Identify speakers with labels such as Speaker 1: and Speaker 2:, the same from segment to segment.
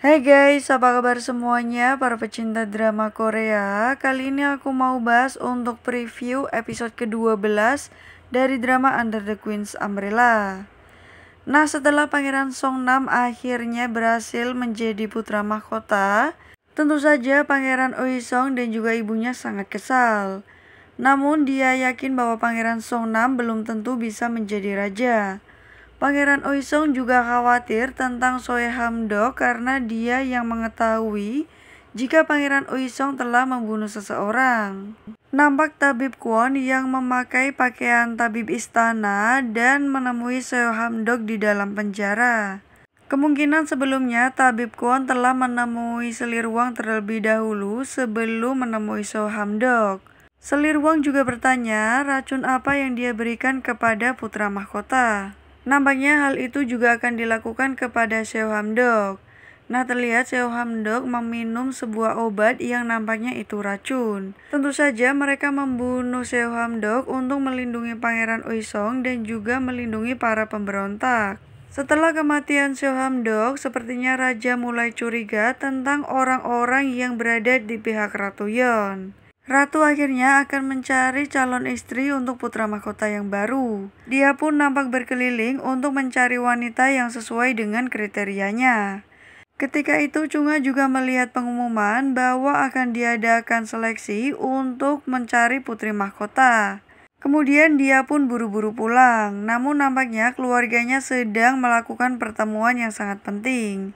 Speaker 1: Hai hey guys, apa kabar semuanya para pecinta drama Korea? Kali ini aku mau bahas untuk preview episode ke-12 dari drama Under the Queen's Umbrella. Nah, setelah Pangeran Song Nam akhirnya berhasil menjadi putra mahkota, tentu saja Pangeran Song dan juga ibunya sangat kesal. Namun dia yakin bahwa Pangeran Song Nam belum tentu bisa menjadi raja. Pangeran Oisong juga khawatir tentang Soe Hamdo karena dia yang mengetahui jika Pangeran Oisong telah membunuh seseorang. Nampak Tabib Kwon yang memakai pakaian tabib istana dan menemui Soe Hamdok di dalam penjara. Kemungkinan sebelumnya Tabib Kwon telah menemui Selirwang terlebih dahulu sebelum menemui Soe Hamdok. Selirwang juga bertanya racun apa yang dia berikan kepada putra mahkota. Nampaknya hal itu juga akan dilakukan kepada Seo Hamdok. Nah, terlihat Seo Hamdok meminum sebuah obat yang nampaknya itu racun. Tentu saja mereka membunuh Seo Hamdok untuk melindungi Pangeran Song dan juga melindungi para pemberontak. Setelah kematian Seo Hamdok, sepertinya raja mulai curiga tentang orang-orang yang berada di pihak Ratu Yeon. Ratu akhirnya akan mencari calon istri untuk putra mahkota yang baru. Dia pun nampak berkeliling untuk mencari wanita yang sesuai dengan kriterianya. Ketika itu Cunga juga melihat pengumuman bahwa akan diadakan seleksi untuk mencari putri mahkota. Kemudian dia pun buru-buru pulang, namun nampaknya keluarganya sedang melakukan pertemuan yang sangat penting.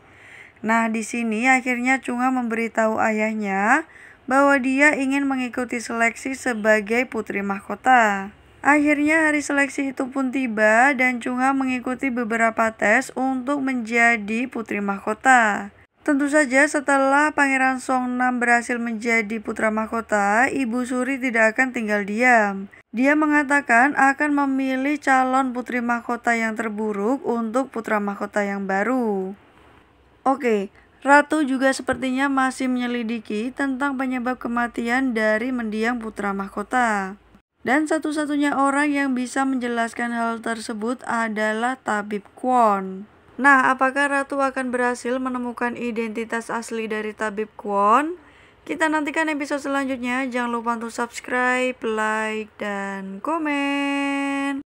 Speaker 1: Nah, di sini akhirnya Cunga memberitahu ayahnya bahwa dia ingin mengikuti seleksi sebagai putri mahkota. Akhirnya hari seleksi itu pun tiba dan Chunga mengikuti beberapa tes untuk menjadi putri mahkota. Tentu saja setelah Pangeran Song Nam berhasil menjadi putra mahkota, Ibu Suri tidak akan tinggal diam. Dia mengatakan akan memilih calon putri mahkota yang terburuk untuk putra mahkota yang baru. Oke, Ratu juga sepertinya masih menyelidiki tentang penyebab kematian dari mendiang putra mahkota. Dan satu-satunya orang yang bisa menjelaskan hal tersebut adalah Tabib Kwon. Nah, apakah Ratu akan berhasil menemukan identitas asli dari Tabib Kwon? Kita nantikan episode selanjutnya. Jangan lupa untuk subscribe, like, dan komen.